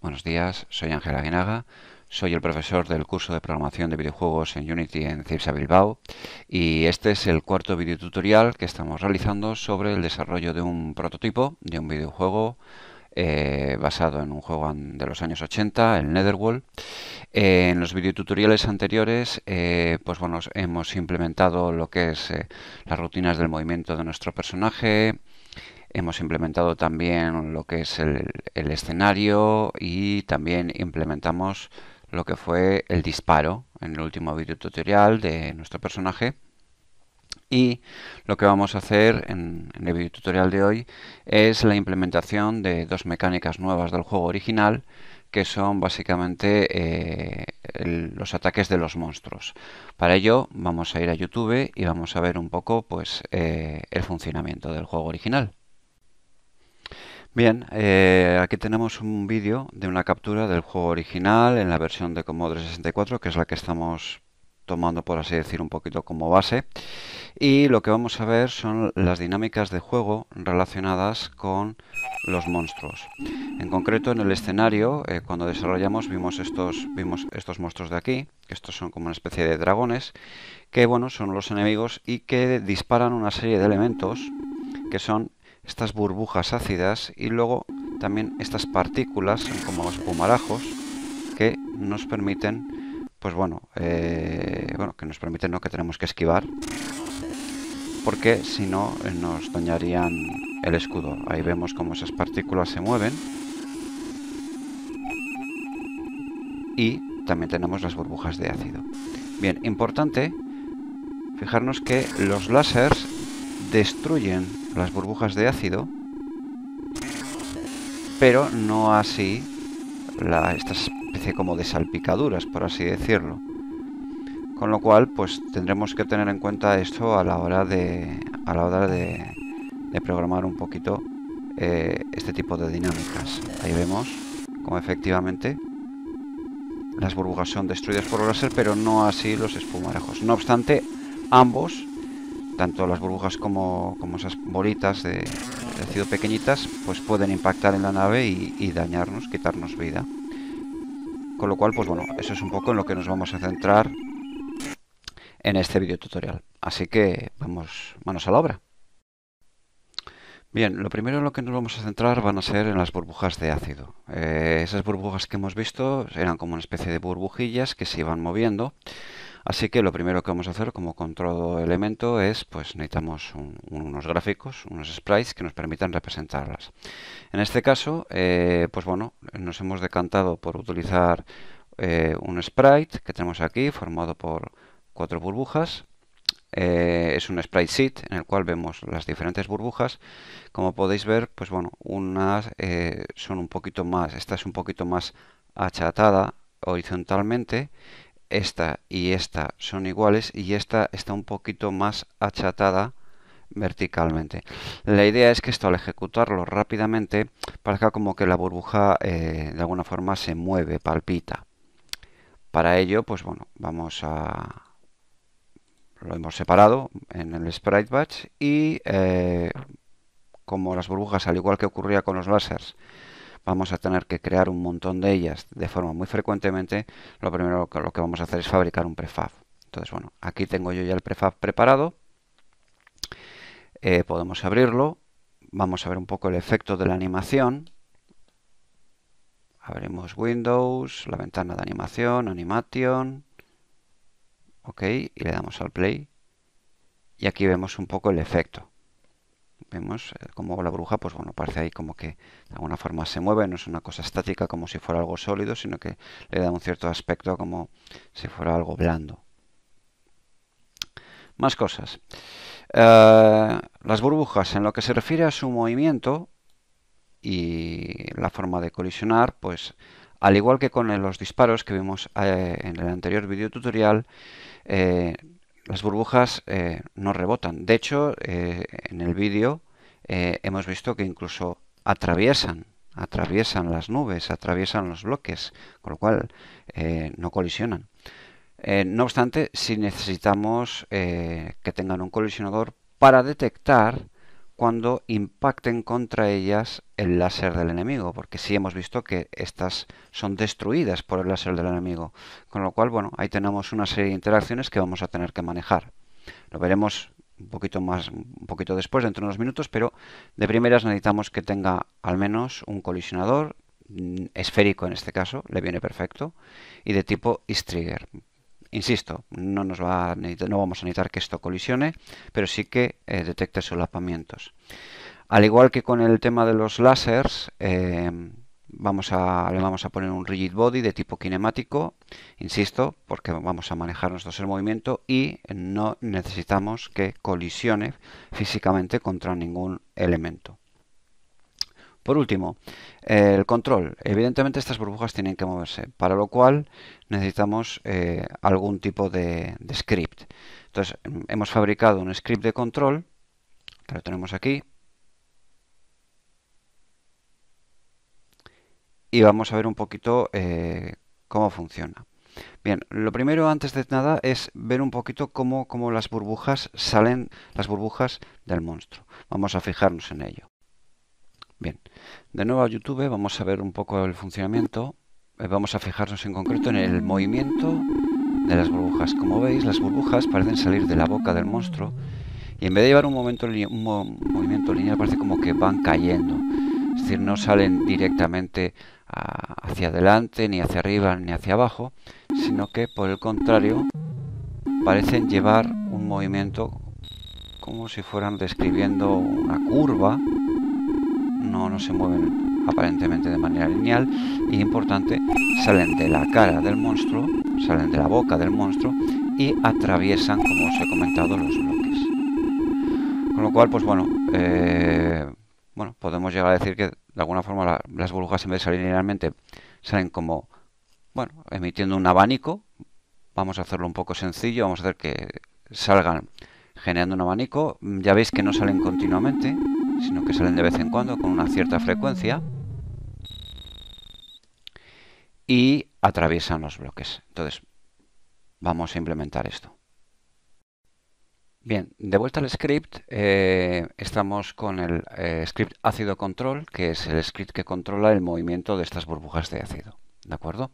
Buenos días, soy Ángel Aguinaga, soy el profesor del curso de programación de videojuegos en Unity en CIPSA Bilbao y este es el cuarto videotutorial que estamos realizando sobre el desarrollo de un prototipo de un videojuego eh, basado en un juego de los años 80, el Netherworld. Eh, en los videotutoriales anteriores, eh, pues bueno, hemos implementado lo que es las rutinas del movimiento de nuestro personaje, hemos implementado también lo que es el, el escenario y también implementamos lo que fue el disparo en el último videotutorial de nuestro personaje y lo que vamos a hacer en, el video tutorial de hoy es la implementación de dos mecánicas nuevas del juego original que son básicamente eh, los ataques de los monstruos. Para ello vamos a ir a YouTube y vamos a ver un poco pues, eh, el funcionamiento del juego original. Bien, eh, aquí tenemos un vídeo de una captura del juego original en la versión de Commodore 64, que es la que estamos tomando por así decir un poquito como base y lo que vamos a ver son las dinámicas de juego relacionadas con los monstruos en concreto en el escenario eh, cuando desarrollamos vimos estos vimos estos monstruos de aquí estos son como una especie de dragones que bueno son los enemigos y que disparan una serie de elementos que son estas burbujas ácidas y luego también estas partículas como los pumarajos que nos permiten pues bueno, eh, bueno, que nos permiten ¿no? que tenemos que esquivar. Porque si no, eh, nos dañarían el escudo. Ahí vemos cómo esas partículas se mueven. Y también tenemos las burbujas de ácido. Bien, importante fijarnos que los lásers destruyen las burbujas de ácido, pero no así la, estas como de salpicaduras, por así decirlo. Con lo cual, pues tendremos que tener en cuenta esto a la hora de, a la hora de, programar un poquito eh, este tipo de dinámicas. Ahí vemos como efectivamente las burbujas son destruidas por el pero no así los espumarejos. No obstante, ambos, tanto las burbujas como, como esas bolitas de, sido pequeñitas, pues pueden impactar en la nave y dañarnos, quitarnos vida. Con lo cual, pues bueno, eso es un poco en lo que nos vamos a centrar en este video tutorial. Así que vamos manos a la obra. Bien, lo primero en lo que nos vamos a centrar van a ser en las burbujas de ácido. Eh, esas burbujas que hemos visto eran como una especie de burbujillas que se iban moviendo Así que lo primero que vamos a hacer como control elemento es, pues necesitamos unos gráficos, unos sprites que nos permitan representarlas. En este caso, eh, pues bueno, nos hemos decantado por utilizar eh, un sprite que tenemos aquí formado por cuatro burbujas. Eh, es un sprite sheet en el cual vemos las diferentes burbujas. Como podéis ver, pues bueno, unas son un poquito más, esta es un poquito más achatada horizontalmente esta y esta son iguales y esta está un poquito más achatada verticalmente. La idea es que esto al ejecutarlo rápidamente parezca como que la burbuja eh, de alguna forma se mueve, palpita. Para ello, pues bueno, vamos a... Lo hemos separado en el sprite batch y eh, como las burbujas, al igual que ocurría con los lásers, vamos a tener que crear un montón de ellas de forma muy frecuentemente, lo primero que, lo que vamos a hacer es fabricar un prefab. Entonces, bueno, aquí tengo yo ya el prefab preparado. Eh, podemos abrirlo. Vamos a ver un poco el efecto de la animación. Abrimos Windows, la ventana de animación, Animation. Ok, y le damos al play. Y aquí vemos un poco el efecto vemos eh, como la bruja, pues bueno, parece ahí como que de alguna forma se mueve, no es una cosa estática como si fuera algo sólido, sino que le da un cierto aspecto como si fuera algo blando. Más cosas. Eh, las burbujas, en lo que se refiere a su movimiento y la forma de colisionar, pues al igual que con los disparos que vimos eh, en el anterior video tutorial, las burbujas eh, no rebotan. De hecho, eh, en el vídeo eh, hemos visto que incluso atraviesan, atraviesan las nubes, atraviesan los bloques, con lo cual no colisionan. no obstante, si necesitamos que tengan un colisionador para detectar cuando impacten contra ellas el láser del enemigo, porque sí hemos visto que estas son destruidas por el láser del enemigo, con lo cual, bueno, ahí tenemos una serie de interacciones que vamos a tener que manejar. Lo veremos un poquito más, un poquito después, dentro de unos minutos, pero de primeras necesitamos que tenga al menos un colisionador mm, esférico en este caso, le viene perfecto, y de tipo Trigger. Insisto, no, nos no vamos a necesitar que esto colisione, pero sí que eh, detecte solapamientos. Al igual que con el tema de los lásers, eh, le vamos a poner un rigid body de tipo kinemático, insisto, porque vamos a manejar nuestro ser movimiento y no necesitamos que colisione físicamente contra ningún elemento. Por último, el control. Evidentemente estas burbujas tienen que moverse, para lo cual necesitamos eh, algún tipo de, script. Entonces, hemos fabricado un script de control, que lo tenemos aquí, y vamos a ver un poquito eh, cómo funciona. Bien, lo primero antes de nada es ver un poquito cómo, cómo, las burbujas salen, las burbujas del monstruo. Vamos a fijarnos en ello. Bien, de nuevo a YouTube vamos a ver un poco el funcionamiento. Eh, vamos a fijarnos en concreto en el movimiento de las burbujas. Como veis, las burbujas parecen salir de la boca del monstruo y en vez de llevar un, movimiento lineal parece como que van cayendo. Es decir, no salen directamente hacia adelante, ni hacia arriba, ni hacia abajo, sino que por el contrario parecen llevar un movimiento como si fueran describiendo una curva no, no se mueven aparentemente de manera lineal y importante, salen de la cara del monstruo, salen de la boca del monstruo y atraviesan, como os he comentado, los bloques. Con lo cual, pues bueno, eh, bueno podemos llegar a decir que de alguna forma las burbujas en vez de salir linealmente salen como, bueno, emitiendo un abanico. Vamos a hacerlo un poco sencillo, vamos a hacer que salgan generando un abanico. Ya veis que no salen continuamente, sino que salen de vez en cuando con una cierta frecuencia y atraviesan los bloques. Entonces, vamos a implementar esto. Bien, de vuelta al script, eh, estamos con el eh, script ácido control, que es el script que controla el movimiento de estas burbujas de ácido. ¿De acuerdo?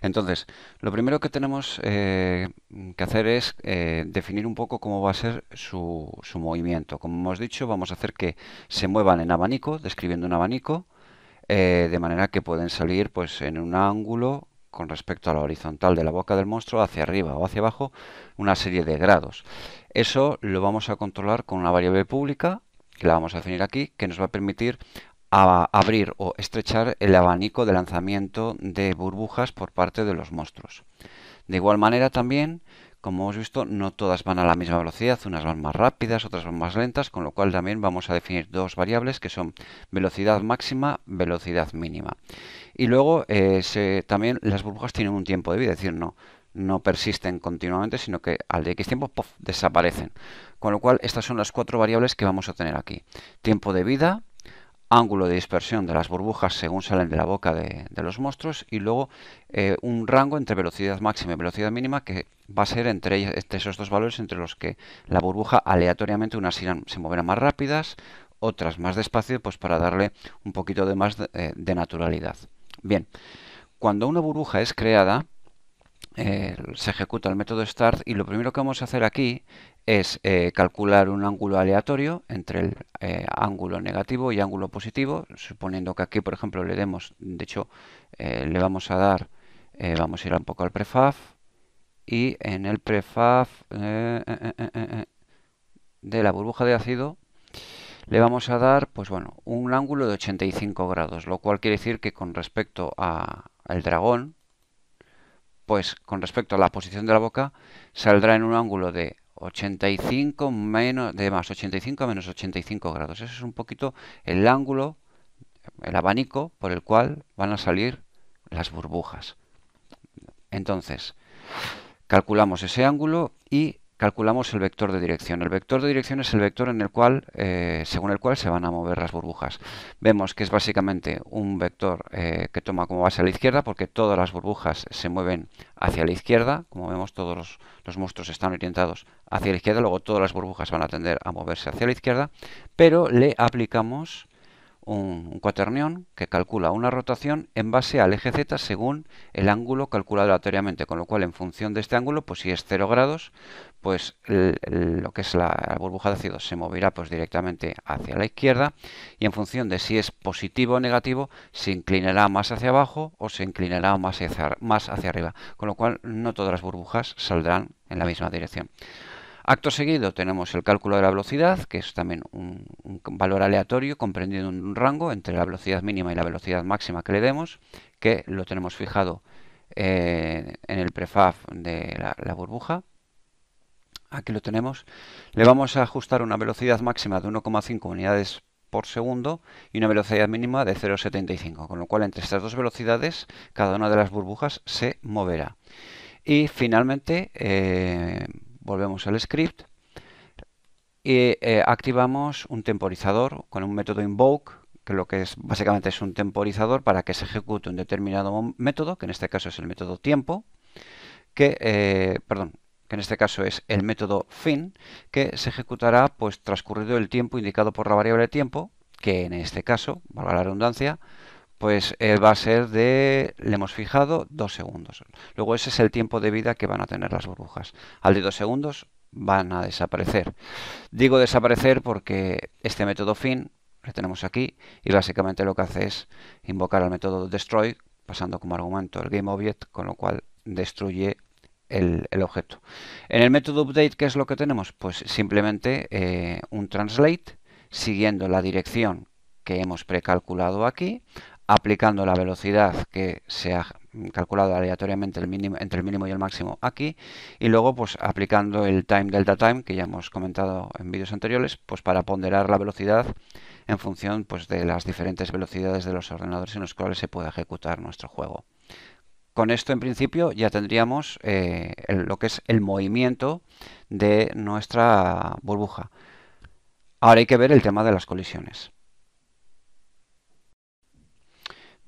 Entonces, lo primero que tenemos eh, que hacer es eh, definir un poco cómo va a ser su, movimiento. Como hemos dicho, vamos a hacer que se muevan en abanico, describiendo un abanico, eh, de manera que pueden salir pues, en un ángulo con respecto a la horizontal de la boca del monstruo hacia arriba o hacia abajo, una serie de grados. Eso lo vamos a controlar con una variable pública que la vamos a definir aquí, que nos va a permitir a abrir o estrechar el abanico de lanzamiento de burbujas por parte de los monstruos. De igual manera también, como hemos visto, no todas van a la misma velocidad, unas van más rápidas, otras van más lentas, con lo cual también vamos a definir dos variables que son velocidad máxima, velocidad mínima. Y luego eh, también las burbujas tienen un tiempo de vida, es decir, no, no persisten continuamente, sino que al de X tiempo desaparecen. Con lo cual, estas son las cuatro variables que vamos a tener aquí. Tiempo de vida, ángulo de dispersión de las burbujas según salen de la boca de, los monstruos y luego eh, un rango entre velocidad máxima y velocidad mínima que va a ser entre, este, esos dos valores entre los que la burbuja aleatoriamente unas irán, se moverán más rápidas, otras más despacio, pues para darle un poquito de más de eh, naturalidad. Bien, cuando una burbuja es creada, eh, se ejecuta el método start y lo primero que vamos a hacer aquí es eh, calcular un ángulo aleatorio entre el eh, ángulo negativo y ángulo positivo, suponiendo que aquí, por ejemplo, le demos, de hecho, le vamos a dar, vamos a ir un poco al prefab y en el prefab de la burbuja de ácido le vamos a dar, pues bueno, un ángulo de 85 grados, lo cual quiere decir que con respecto al dragón, pues con respecto a la posición de la boca saldrá en un ángulo de 85 menos de más 85 a menos 85 grados. Ese es un poquito el ángulo, el abanico por el cual van a salir las burbujas. Entonces, calculamos ese ángulo y calculamos el vector de dirección. El vector de dirección es el vector en el cual, eh, según el cual se van a mover las burbujas. Vemos que es básicamente un vector eh, que toma como base a la izquierda porque todas las burbujas se mueven hacia la izquierda. Como vemos todos los monstruos están orientados hacia la izquierda, luego todas las burbujas van a tender a moverse hacia la izquierda, pero le aplicamos un, cuaternión que calcula una rotación en base al eje z según el ángulo calculado aleatoriamente, con lo cual en función de este ángulo, pues si es 0 grados, pues lo que es la, burbuja de ácido se moverá pues directamente hacia la izquierda y en función de si es positivo o negativo, se inclinará más hacia abajo o se inclinará más hacia arriba, con lo cual no todas las burbujas saldrán en la misma dirección. Acto seguido tenemos el cálculo de la velocidad, que es también un, valor aleatorio comprendido un rango entre la velocidad mínima y la velocidad máxima que le demos, que lo tenemos fijado eh, en el prefab de la, burbuja, aquí lo tenemos, le vamos a ajustar una velocidad máxima de 1,5 unidades por segundo y una velocidad mínima de 0,75, con lo cual entre estas dos velocidades cada una de las burbujas se moverá. Y finalmente eh, volvemos al script y eh, activamos un temporizador con un método invoke, que lo que es básicamente es un temporizador para que se ejecute un determinado método, que en este caso es el método tiempo, que, eh, perdón, que en este caso es el método fin, que se ejecutará pues transcurrido el tiempo indicado por la variable tiempo, que en este caso, valga la redundancia, pues eh, va a ser de, le hemos fijado, dos segundos. Luego ese es el tiempo de vida que van a tener las burbujas. Al de dos segundos van a desaparecer. Digo desaparecer porque este método fin lo tenemos aquí y básicamente lo que hace es invocar al método destroy pasando como argumento el GameObject, con lo cual destruye el, objeto. En el método update, ¿qué es lo que tenemos? Pues simplemente eh, un translate siguiendo la dirección que hemos precalculado aquí aplicando la velocidad que se ha calculado aleatoriamente entre el mínimo y el máximo aquí y luego pues aplicando el time delta time que ya hemos comentado en vídeos anteriores pues para ponderar la velocidad en función pues de las diferentes velocidades de los ordenadores en los cuales se puede ejecutar nuestro juego. Con esto en principio ya tendríamos eh, lo que es el movimiento de nuestra burbuja. Ahora hay que ver el tema de las colisiones.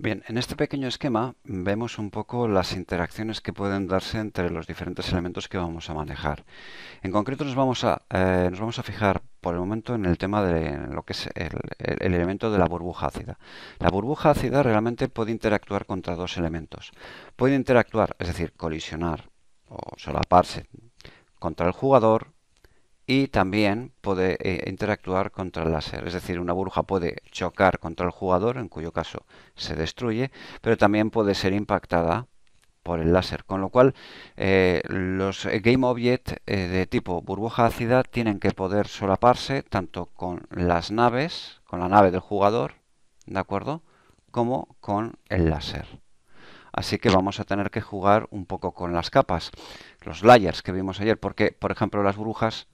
Bien, en este pequeño esquema vemos un poco las interacciones que pueden darse entre los diferentes elementos que vamos a manejar. En concreto nos vamos a, eh, nos vamos a fijar por el momento en el tema de lo que es el, el, elemento de la burbuja ácida. La burbuja ácida realmente puede interactuar contra dos elementos. Puede interactuar, es decir, colisionar o solaparse contra el jugador y también puede eh, interactuar contra el láser. Es decir, una burbuja puede chocar contra el jugador, en cuyo caso se destruye, pero también puede ser impactada por el láser. Con lo cual, eh, los eh, Game de tipo burbuja ácida tienen que poder solaparse tanto con las naves, con la nave del jugador, ¿de acuerdo? Como con el láser. Así que vamos a tener que jugar un poco con las capas, los layers que vimos ayer, porque, por ejemplo, las burbujas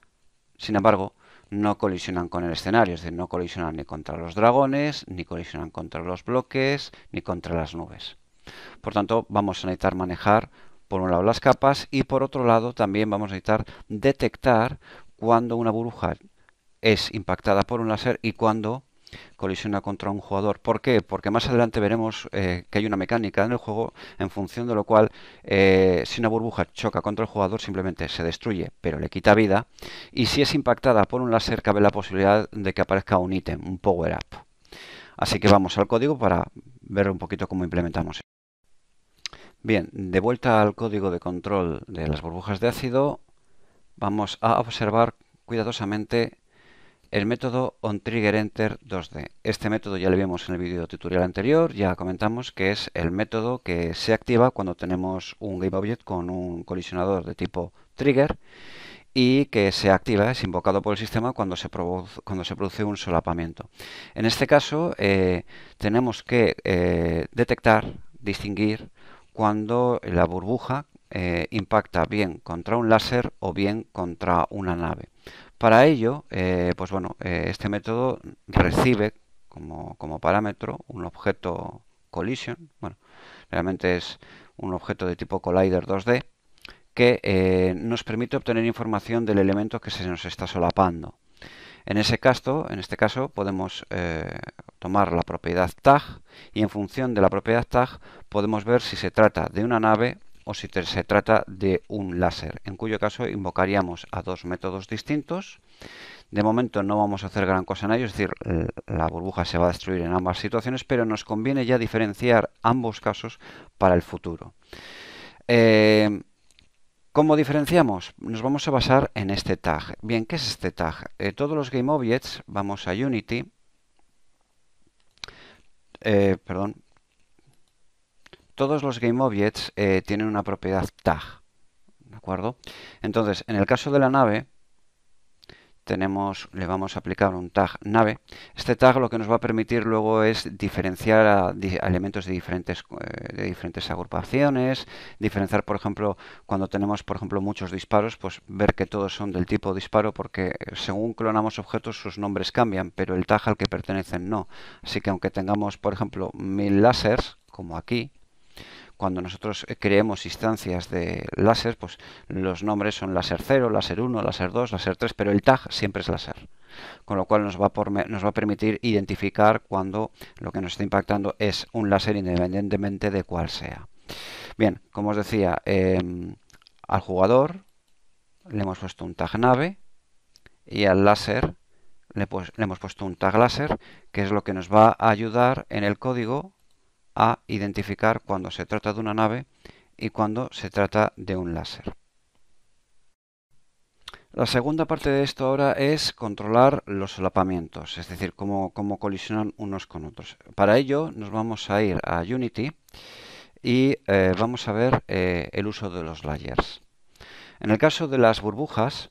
sin embargo, no colisionan con el escenario, es decir, no colisionan ni contra los dragones, ni colisionan contra los bloques, ni contra las nubes. Por tanto, vamos a necesitar manejar por un lado las capas y por otro lado también vamos a necesitar detectar cuando una burbuja es impactada por un láser y cuando colisiona contra un jugador. ¿Por qué? Porque más adelante veremos eh, que hay una mecánica en el juego en función de lo cual eh, si una burbuja choca contra el jugador simplemente se destruye, pero le quita vida. Y si es impactada por un láser cabe la posibilidad de que aparezca un ítem, un power up. Así que vamos al código para ver un poquito cómo implementamos. Bien, de vuelta al código de control de las burbujas de ácido, vamos a observar cuidadosamente el método onTriggerEnter2D. Este método ya lo vimos en el vídeo tutorial anterior, ya comentamos que es el método que se activa cuando tenemos un GameObject con un colisionador de tipo trigger y que se activa, es invocado por el sistema cuando se, produce, un solapamiento. En este caso eh, tenemos que eh, detectar, distinguir cuando la burbuja eh, impacta bien contra un láser o bien contra una nave. Para ello, eh, pues bueno, eh, este método recibe como, parámetro un objeto collision, bueno, realmente es un objeto de tipo collider 2D, que nos permite obtener información del elemento que se nos está solapando. En ese caso, en este caso, podemos tomar la propiedad tag y en función de la propiedad tag podemos ver si se trata de una nave o si se trata de un láser, en cuyo caso invocaríamos a dos métodos distintos. De momento no vamos a hacer gran cosa en ello, es decir, la burbuja se va a destruir en ambas situaciones, pero nos conviene ya diferenciar ambos casos para el futuro. Eh, ¿Cómo diferenciamos? Nos vamos a basar en este tag. Bien, ¿qué es este tag? Eh, todos los GameObjects, vamos a Unity, eh, perdón, todos los GameObjects eh, tienen una propiedad tag. ¿De acuerdo? Entonces, en el caso de la nave, tenemos, le vamos a aplicar un tag nave. Este tag lo que nos va a permitir luego es diferenciar a, elementos de diferentes, eh, de diferentes agrupaciones, diferenciar, por ejemplo, cuando tenemos, por ejemplo, muchos disparos, pues ver que todos son del tipo disparo, porque según clonamos objetos sus nombres cambian, pero el tag al que pertenecen no. Así que aunque tengamos, por ejemplo, mil láseres, como aquí, cuando nosotros eh, creemos instancias de láser, pues los nombres son láser 0, láser 1, láser 2, láser 3, pero el tag siempre es láser. Con lo cual nos va, a permitir identificar cuando lo que nos está impactando es un láser independientemente de cuál sea. Bien, como os decía, em, al jugador le hemos puesto un tag nave y al láser pues, le hemos puesto un tag láser, que es lo que nos va a ayudar en el código a identificar cuando se trata de una nave y cuando se trata de un láser. La segunda parte de esto ahora es controlar los solapamientos, es decir, cómo, colisionan unos con otros. Para ello nos vamos a ir a Unity y eh, vamos a ver eh, el uso de los layers. En el caso de las burbujas,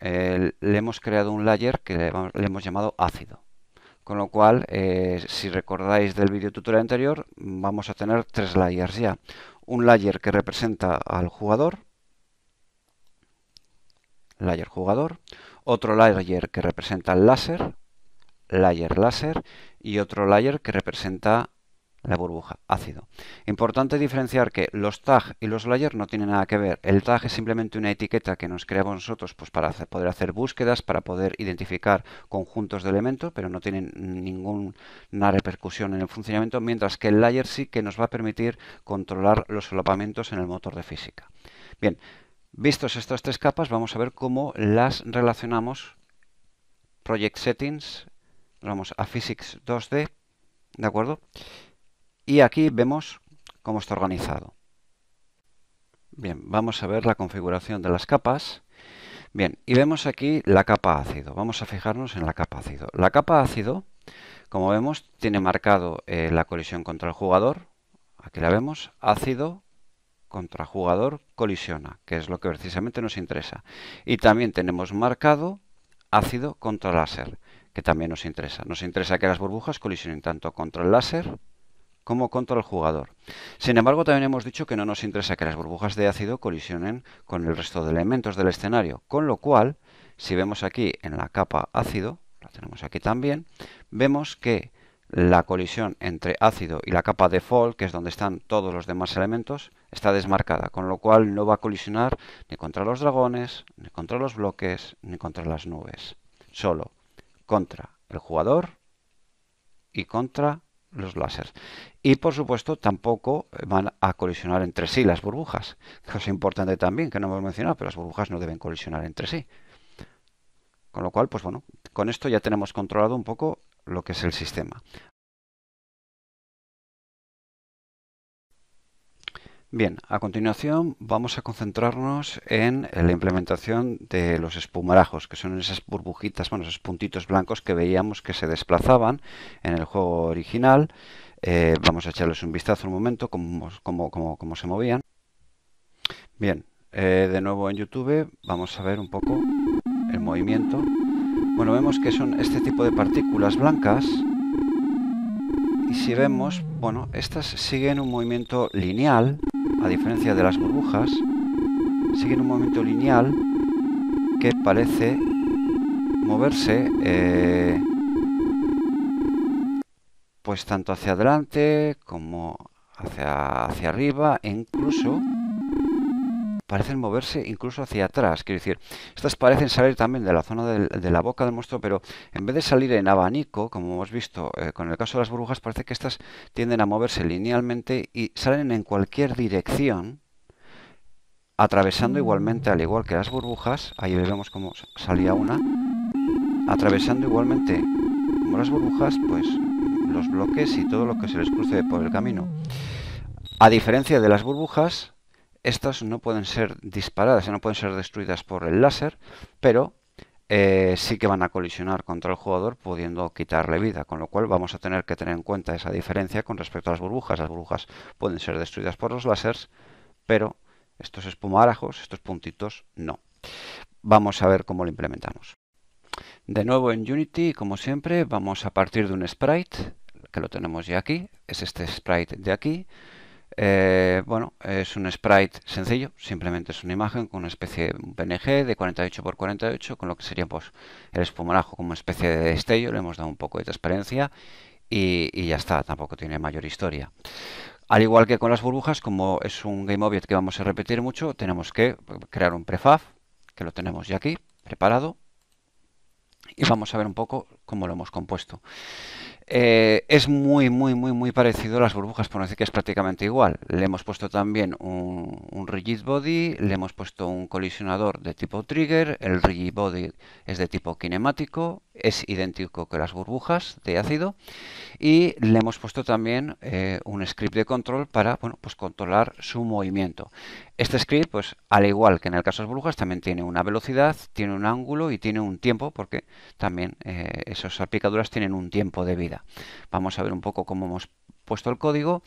eh, le hemos creado un layer que le hemos llamado ácido. Con lo cual, eh, si recordáis del vídeo tutorial anterior, vamos a tener tres layers ya. Un layer que representa al jugador, layer jugador, otro layer que representa al láser, layer láser, y otro layer que representa la burbuja, ácido. Importante diferenciar que los tag y los layers no tienen nada que ver. El tag es simplemente una etiqueta que nos creamos nosotros pues, para poder hacer búsquedas, para poder identificar conjuntos de elementos, pero no tienen ninguna repercusión en el funcionamiento, mientras que el layer sí que nos va a permitir controlar los solapamientos en el motor de física. Bien, vistos estas tres capas, vamos a ver cómo las relacionamos. Project Settings, vamos a Physics 2D, ¿de acuerdo? Y aquí vemos cómo está organizado. Bien, vamos a ver la configuración de las capas. Bien, y vemos aquí la capa ácido. Vamos a fijarnos en la capa ácido. La capa ácido, como vemos, tiene marcado eh, la colisión contra el jugador. Aquí la vemos, ácido contra jugador colisiona, que es lo que precisamente nos interesa. Y también tenemos marcado ácido contra láser, que también nos interesa. Nos interesa que las burbujas colisionen tanto contra el láser como contra el jugador. Sin embargo, también hemos dicho que no nos interesa que las burbujas de ácido colisionen con el resto de elementos del escenario, con lo cual, si vemos aquí en la capa ácido, la tenemos aquí también, vemos que la colisión entre ácido y la capa default, que es donde están todos los demás elementos, está desmarcada, con lo cual no va a colisionar ni contra los dragones, ni contra los bloques, ni contra las nubes, solo contra el jugador y contra los láseres Y por supuesto tampoco van a colisionar entre sí las burbujas. Cosa importante también que no hemos mencionado, pero las burbujas no deben colisionar entre sí. Con lo cual, pues bueno, con esto ya tenemos controlado un poco lo que es el sistema. Bien, a continuación vamos a concentrarnos en la implementación de los espumarajos, que son esas burbujitas, bueno, esos puntitos blancos que veíamos que se desplazaban en el juego original. Eh, vamos a echarles un vistazo un momento, cómo, se movían. Bien, eh, de nuevo en YouTube vamos a ver un poco el movimiento. Bueno, vemos que son este tipo de partículas blancas y si vemos, bueno, estas siguen un movimiento lineal a diferencia de las burbujas, siguen un movimiento lineal que parece moverse eh, pues tanto hacia adelante como hacia, hacia arriba e incluso parecen moverse incluso hacia atrás. Quiero decir, estas parecen salir también de la zona de la boca del monstruo, pero en vez de salir en abanico, como hemos visto eh, con el caso de las burbujas, parece que estas tienden a moverse linealmente y salen en cualquier dirección, atravesando igualmente, al igual que las burbujas, ahí vemos cómo salía una, atravesando igualmente como las burbujas, pues los bloques y todo lo que se les cruce por el camino. A diferencia de las burbujas, estas no pueden ser disparadas, no pueden ser destruidas por el láser, pero eh, sí que van a colisionar contra el jugador pudiendo quitarle vida, con lo cual vamos a tener que tener en cuenta esa diferencia con respecto a las burbujas. Las burbujas pueden ser destruidas por los lásers, pero estos espumarajos, estos puntitos, no. Vamos a ver cómo lo implementamos. De nuevo en Unity, como siempre, vamos a partir de un sprite, que lo tenemos ya aquí, es este sprite de aquí, eh, bueno, es un sprite sencillo, simplemente es una imagen con una especie de PNG de 48x48, con lo que sería pues, el espumarajo como especie de destello, le hemos dado un poco de transparencia y, y ya está, tampoco tiene mayor historia. Al igual que con las burbujas, como es un game object que vamos a repetir mucho, tenemos que crear un prefab, que lo tenemos ya aquí, preparado, y vamos a ver un poco cómo lo hemos compuesto. Eh, es muy, muy, muy, muy parecido a las burbujas, por decir que es prácticamente igual. Le hemos puesto también un, rigid body, le hemos puesto un colisionador de tipo trigger, el rigid body es de tipo kinemático, es idéntico que las burbujas de ácido y le hemos puesto también eh, un script de control para bueno, pues controlar su movimiento. Este script, pues al igual que en el caso de las burbujas, también tiene una velocidad, tiene un ángulo y tiene un tiempo porque también eh, esas salpicaduras tienen un tiempo de vida. Vamos a ver un poco cómo hemos puesto el código.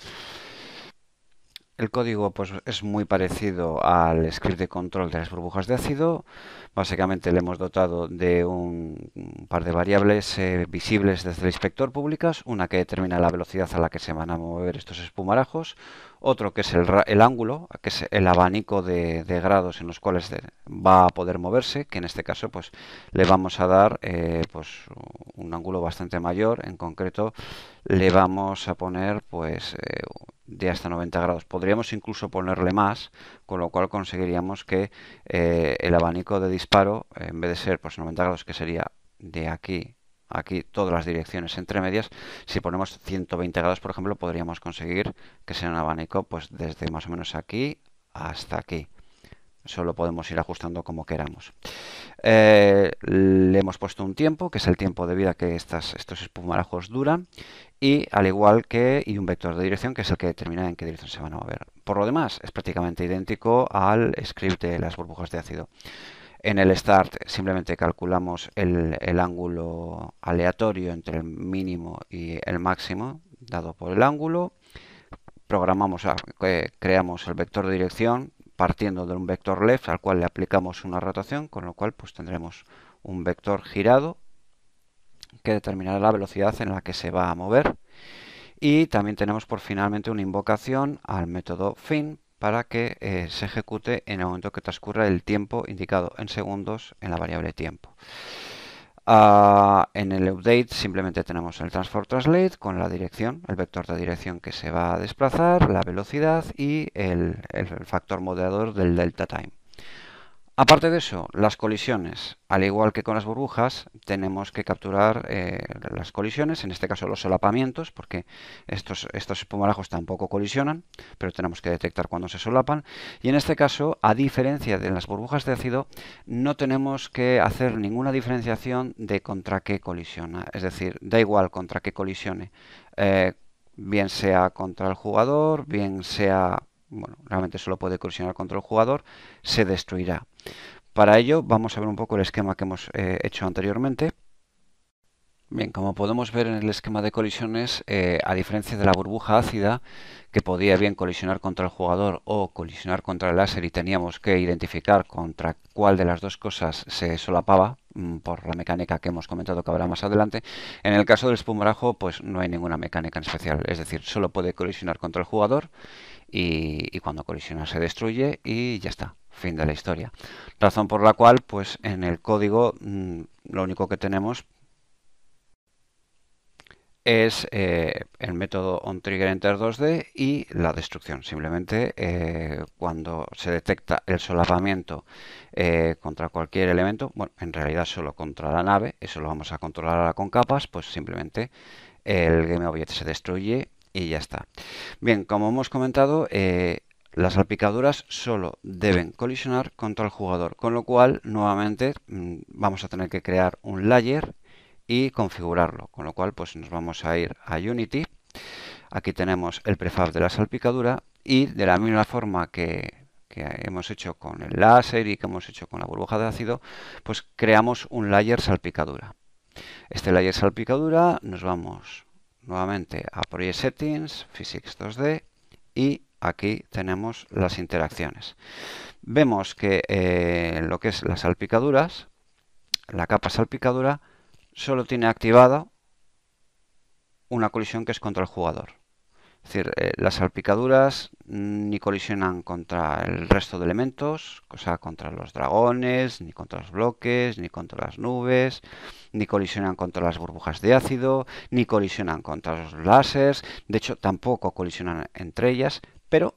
El código pues, es muy parecido al script de control de las burbujas de ácido. Básicamente le hemos dotado de un par de variables eh, visibles desde el inspector públicas, una que determina la velocidad a la que se van a mover estos espumarajos, otro que es el, ángulo, que es el abanico de, grados en los cuales va a poder moverse, que en este caso pues le vamos a dar eh, pues, un ángulo bastante mayor, en concreto le vamos a poner pues eh, de hasta 90 grados. Podríamos incluso ponerle más, con lo cual conseguiríamos que eh, el abanico de disparo, en vez de ser pues 90 grados, que sería de aquí aquí todas las direcciones entre medias. Si ponemos 120 grados, por ejemplo, podríamos conseguir que sea un abanico pues desde más o menos aquí hasta aquí. Solo podemos ir ajustando como queramos. Eh, le hemos puesto un tiempo, que es el tiempo de vida que estas, estos espumarajos duran, y al igual que y un vector de dirección, que es el que determina en qué dirección se van a mover. Por lo demás, es prácticamente idéntico al script de las burbujas de ácido. En el start simplemente calculamos el, ángulo aleatorio entre el mínimo y el máximo dado por el ángulo. Programamos, ah, eh, creamos el vector de dirección partiendo de un vector left al cual le aplicamos una rotación, con lo cual pues tendremos un vector girado que determinará la velocidad en la que se va a mover. Y también tenemos por finalmente una invocación al método fin para que eh, se ejecute en el momento que transcurra el tiempo indicado en segundos en la variable tiempo. Ah, en el update simplemente tenemos el transform translate con la dirección, el vector de dirección que se va a desplazar, la velocidad y el, el factor moderador del delta time. Aparte de eso, las colisiones. Al igual que con las burbujas, tenemos que capturar eh, las colisiones, en este caso los solapamientos, porque estos, estos espumarajos tampoco colisionan, pero tenemos que detectar cuando se solapan. Y en este caso, a diferencia de las burbujas de ácido, no tenemos que hacer ninguna diferenciación de contra qué colisiona. Es decir, da igual contra qué colisione. Eh, bien sea contra el jugador, bien sea bueno, realmente solo puede colisionar contra el jugador, se destruirá. Para ello vamos a ver un poco el esquema que hemos eh, hecho anteriormente. Bien, como podemos ver en el esquema de colisiones, eh, a diferencia de la burbuja ácida, que podía bien colisionar contra el jugador o colisionar contra el láser y teníamos que identificar contra cuál de las dos cosas se solapaba, mm, por la mecánica que hemos comentado que habrá más adelante, en el caso del espumarajo pues no hay ninguna mecánica en especial, es decir, solo puede colisionar contra el jugador y, cuando colisiona se destruye y ya está, fin de la historia. Razón por la cual, pues en el código mm, lo único que tenemos es eh, el método onTriggerEnter2D y la destrucción. Simplemente eh, cuando se detecta el solapamiento eh, contra cualquier elemento, bueno, en realidad solo contra la nave, eso lo vamos a controlar ahora con capas, pues simplemente el GameObject se destruye y ya está. Bien, como hemos comentado, eh, las salpicaduras solo deben colisionar contra el jugador, con lo cual nuevamente mm, vamos a tener que crear un layer y configurarlo, con lo cual pues nos vamos a ir a Unity. Aquí tenemos el prefab de la salpicadura y de la misma forma que, que hemos hecho con el láser y que hemos hecho con la burbuja de ácido, pues creamos un layer salpicadura. Este layer salpicadura nos vamos nuevamente a Project Settings, Physics 2D y aquí tenemos las interacciones. Vemos que eh, lo que es las salpicaduras, la capa salpicadura, solo tiene activada una colisión que es contra el jugador. Es decir, eh, las salpicaduras ni colisionan contra el resto de elementos, o sea, contra los dragones, ni contra los bloques, ni contra las nubes, ni colisionan contra las burbujas de ácido, ni colisionan contra los láseres, de hecho tampoco colisionan entre ellas, pero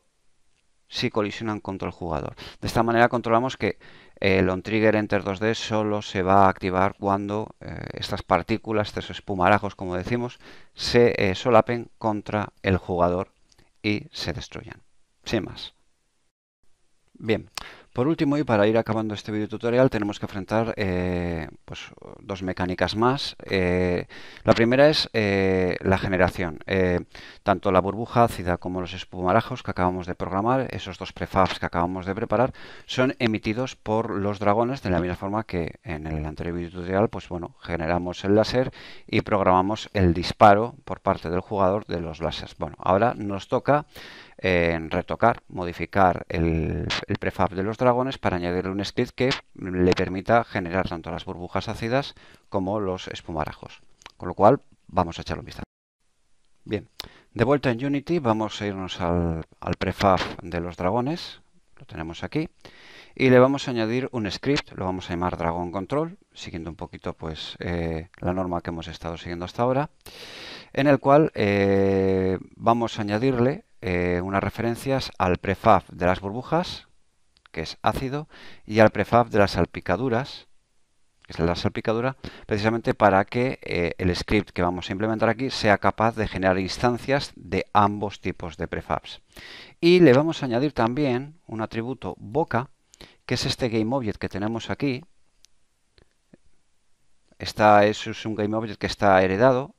sí colisionan contra el jugador. De esta manera controlamos que el on trigger enter 2D solo se va a activar cuando eh, estas partículas, estos espumarajos como decimos, se eh, solapen contra el jugador y se destruyan. Sin más. Bien, por último, y para ir acabando este video tutorial, tenemos que enfrentar eh, pues, dos mecánicas más. Eh, la primera es eh, la generación. tanto la burbuja ácida como los espumarajos que acabamos de programar, esos dos prefabs que acabamos de preparar, son emitidos por los dragones de la misma forma que en el anterior video tutorial, pues bueno, generamos el láser y programamos el disparo por parte del jugador de los láseres. Bueno, ahora nos toca en retocar, modificar el, prefab de los dragones para añadirle un script que le permita generar tanto las burbujas ácidas como los espumarajos. Con lo cual, vamos a echarle un vistazo. Bien, de vuelta en Unity vamos a irnos al, prefab de los dragones, lo tenemos aquí, y le vamos a añadir un script, lo vamos a llamar Dragon Control, siguiendo un poquito pues eh, la norma que hemos estado siguiendo hasta ahora, en el cual eh, vamos a añadirle eh, unas referencias al prefab de las burbujas, que es ácido, y al prefab de las salpicaduras, que es la salpicadura, precisamente para que eh, el script que vamos a implementar aquí sea capaz de generar instancias de ambos tipos de prefabs. Y le vamos a añadir también un atributo boca, que es este GameObject que tenemos aquí. es un GameObject que está heredado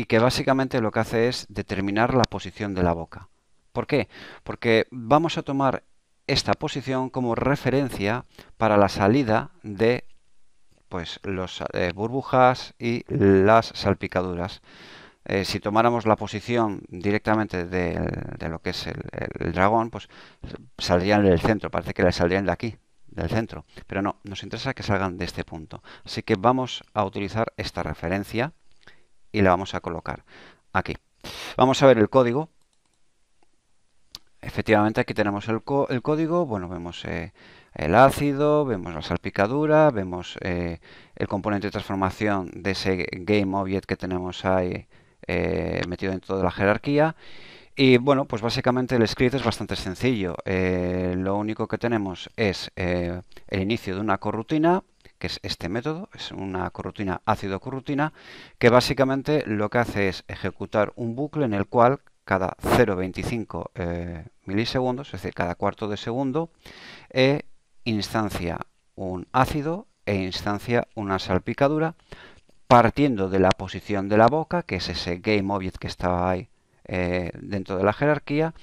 y que básicamente lo que hace es determinar la posición de la boca. ¿Por qué? Porque vamos a tomar esta posición como referencia para la salida de pues las eh, burbujas y las salpicaduras. Eh, si tomáramos la posición directamente de, lo que es el, dragón, pues saldrían del centro, parece que le saldrían de aquí, del centro. Pero no, nos interesa que salgan de este punto. Así que vamos a utilizar esta referencia y la vamos a colocar aquí. Vamos a ver el código. Efectivamente aquí tenemos el, código, bueno, vemos eh, el ácido, vemos la salpicadura, vemos eh, el componente de transformación de ese GameObject que tenemos ahí eh, metido dentro de la jerarquía. Y bueno, pues básicamente el script es bastante sencillo. lo único que tenemos es el inicio de una corrutina que es este método, es una corrutina ácido-corrutina, que básicamente lo que hace es ejecutar un bucle en el cual cada 0,25 eh, milisegundos, es decir, cada cuarto de segundo, eh, instancia un ácido e instancia una salpicadura, partiendo de la posición de la boca, que es ese game object que estaba ahí eh, dentro de la jerarquía,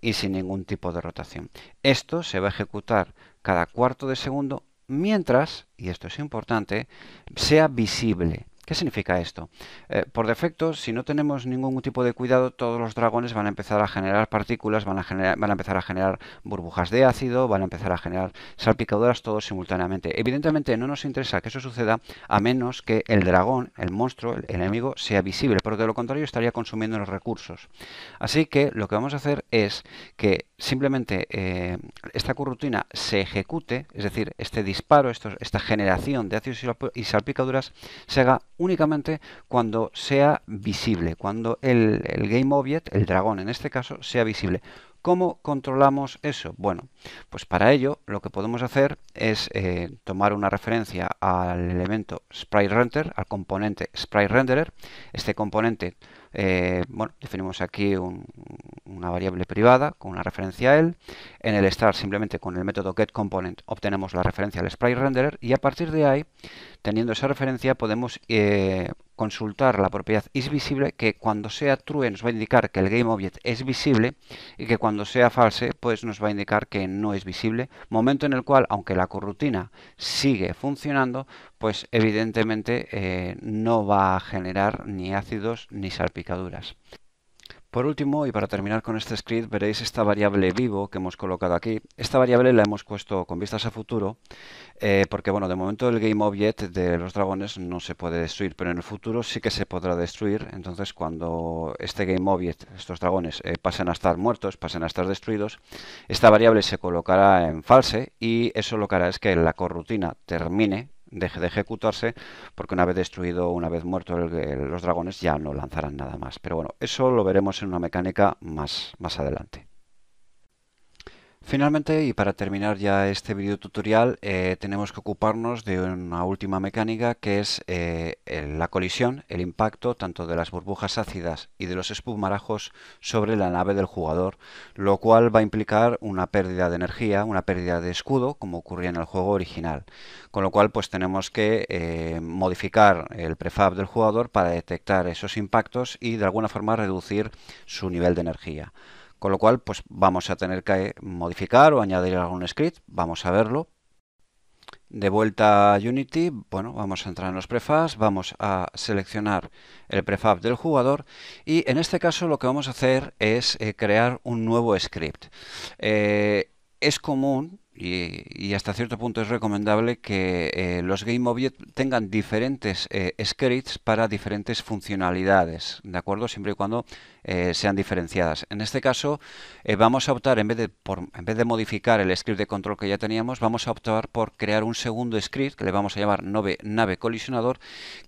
y sin ningún tipo de rotación. Esto se va a ejecutar cada cuarto de segundo mientras, y esto es importante, sea visible. ¿Qué significa esto? Eh, por defecto, si no tenemos ningún tipo de cuidado, todos los dragones van a empezar a generar partículas, van a, generar, van a empezar a generar burbujas de ácido, van a empezar a generar salpicaduras todos simultáneamente. Evidentemente no nos interesa que eso suceda a menos que el dragón, el monstruo, el enemigo, sea visible, pero de lo contrario estaría consumiendo los recursos. Así que lo que vamos a hacer es que simplemente eh, esta corrutina se ejecute, es decir, este disparo, esta generación de ácidos y salpicaduras se haga únicamente cuando sea visible, cuando el, GameObject, game object, el dragón en este caso, sea visible. ¿Cómo controlamos eso? Bueno, pues para ello lo que podemos hacer es eh, tomar una referencia al elemento sprite al componente sprite renderer. Este componente eh, bueno, definimos aquí una variable privada con una referencia a él. En el start simplemente con el método getComponent obtenemos la referencia al sprite renderer y a partir de ahí, teniendo esa referencia, podemos eh, consultar la propiedad isVisible que cuando sea true nos va a indicar que el object es visible y que cuando sea false pues nos va a indicar que no es visible, momento en el cual aunque la corrutina sigue funcionando pues evidentemente eh, no va a generar ni ácidos ni salpicaduras. Por último, y para terminar con este script, veréis esta variable vivo que hemos colocado aquí. Esta variable la hemos puesto con vistas a futuro, eh, porque bueno, de momento el GameObject de los dragones no se puede destruir, pero en el futuro sí que se podrá destruir. Entonces, cuando este GameObject, estos dragones, eh, pasen a estar muertos, pasen a estar destruidos, esta variable se colocará en false y eso lo que hará es que la corrutina termine deje de ejecutarse, porque una vez destruido, una vez muerto los dragones, ya no lanzarán nada más. Pero bueno, eso lo veremos en una mecánica más, más adelante. Finalmente, y para terminar ya este video tutorial, eh, tenemos que ocuparnos de una última mecánica que es eh, la colisión, el impacto tanto de las burbujas ácidas y de los espumarajos sobre la nave del jugador, lo cual va a implicar una pérdida de energía, una pérdida de escudo, como ocurría en el juego original. Con lo cual, pues tenemos que eh, modificar el prefab del jugador para detectar esos impactos y de alguna forma reducir su nivel de energía. Con lo cual, pues vamos a tener que eh, modificar o añadir algún script, vamos a verlo. De vuelta a Unity, bueno, vamos a entrar en los prefabs, vamos a seleccionar el prefab del jugador y en este caso lo que vamos a hacer es eh, crear un nuevo script. Eh, es común y, hasta cierto punto es recomendable que los GameObject tengan diferentes scripts para diferentes funcionalidades, ¿de acuerdo? Siempre y cuando eh, sean diferenciadas. En este caso, eh, vamos a optar, en vez, de en vez de modificar el script de control que ya teníamos, vamos a optar por crear un segundo script que le vamos a llamar nave, colisionador,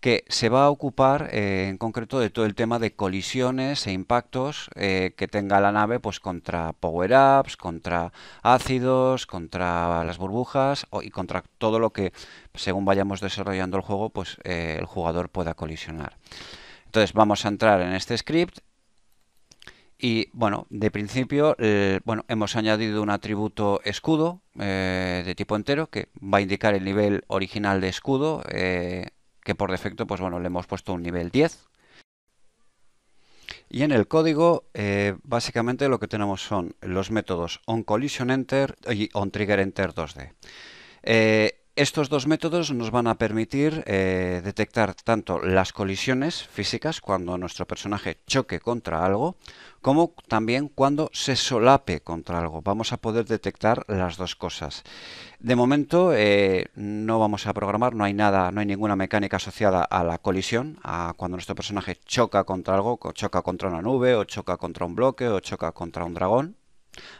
que se va a ocupar eh, en concreto de todo el tema de colisiones e impactos que tenga la nave pues contra power-ups, contra ácidos, contra las burbujas y contra todo lo que, según vayamos desarrollando el juego, pues el jugador pueda colisionar. Entonces vamos a entrar en este script y bueno, de principio, eh, bueno, hemos añadido un atributo escudo eh, de tipo entero que va a indicar el nivel original de escudo, eh, que por defecto, pues bueno, le hemos puesto un nivel 10. Y en el código, básicamente lo que tenemos son los métodos onCollisionEnter y onTriggerEnter2D. Estos dos métodos nos van a permitir eh, detectar tanto las colisiones físicas cuando nuestro personaje choque contra algo, como también cuando se solape contra algo. Vamos a poder detectar las dos cosas. De momento eh, no vamos a programar, no hay nada, no hay ninguna mecánica asociada a la colisión, a cuando nuestro personaje choca contra algo, choca contra una nube, o choca contra un bloque, o choca contra un dragón.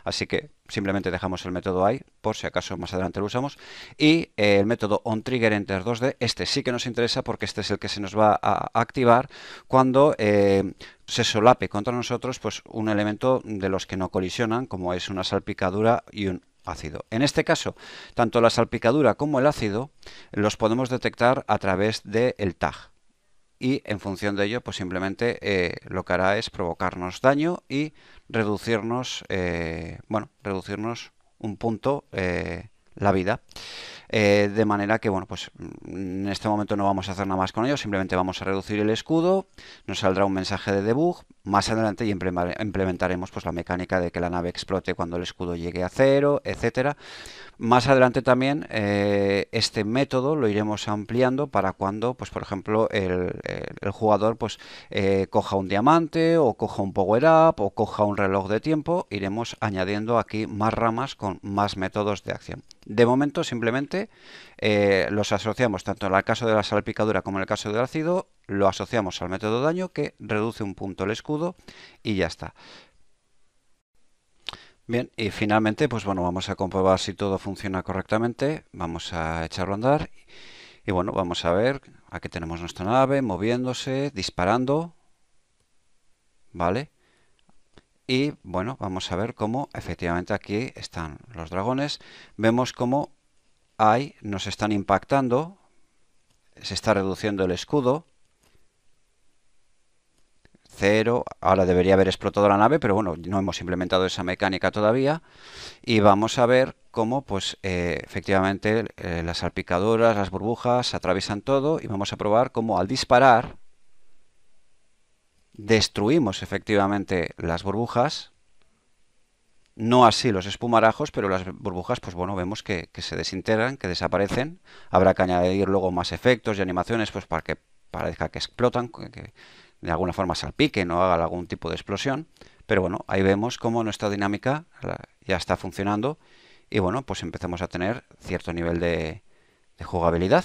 Así que simplemente dejamos el método ahí, por si acaso más adelante lo usamos. Y eh, el método ontriggerenter 2 d este sí que nos interesa porque este es el que se nos va a activar cuando eh, se solape contra nosotros pues, un elemento de los que no colisionan, como es una salpicadura y un ácido. En este caso, tanto la salpicadura como el ácido los podemos detectar a través del tag y en función de ello pues simplemente eh, lo que hará es provocarnos daño y reducirnos eh, bueno reducirnos un punto eh, la vida de manera que bueno pues mm, en este momento no vamos a hacer nada más con ello simplemente vamos a reducir el escudo nos saldrá un mensaje de debug más adelante y implementaremos pues, la mecánica de que la nave explote cuando el escudo llegue a cero, etcétera. Más adelante también eh, este método lo iremos ampliando para cuando, pues, por ejemplo, el, jugador pues, eh, coja un diamante o coja un power-up o coja un reloj de tiempo. Iremos añadiendo aquí más ramas con más métodos de acción. De momento simplemente eh, los asociamos tanto en el caso de la salpicadura como en el caso del ácido, lo asociamos al método daño que reduce un punto el escudo y ya está. Bien, y finalmente, pues bueno, vamos a comprobar si todo funciona correctamente. Vamos a echarlo a andar. Y bueno, vamos a ver, aquí tenemos nuestra nave moviéndose, disparando. ¿Vale? Y bueno, vamos a ver cómo efectivamente aquí están los dragones. Vemos cómo nos están impactando, se está reduciendo el escudo, Cero. ahora debería haber explotado la nave, pero bueno, no hemos implementado esa mecánica todavía, y vamos a ver cómo pues eh, efectivamente eh, las salpicadoras, las burbujas atraviesan todo, y vamos a probar cómo al disparar destruimos efectivamente las burbujas, no así los espumarajos, pero las burbujas, pues bueno, vemos que, se desintegran, que desaparecen. Habrá que añadir luego más efectos y animaciones, pues para que parezca que explotan, que, de alguna forma salpiquen o hagan algún tipo de explosión. Pero bueno, ahí vemos cómo nuestra dinámica ya está funcionando y bueno, pues empezamos a tener cierto nivel de, de jugabilidad.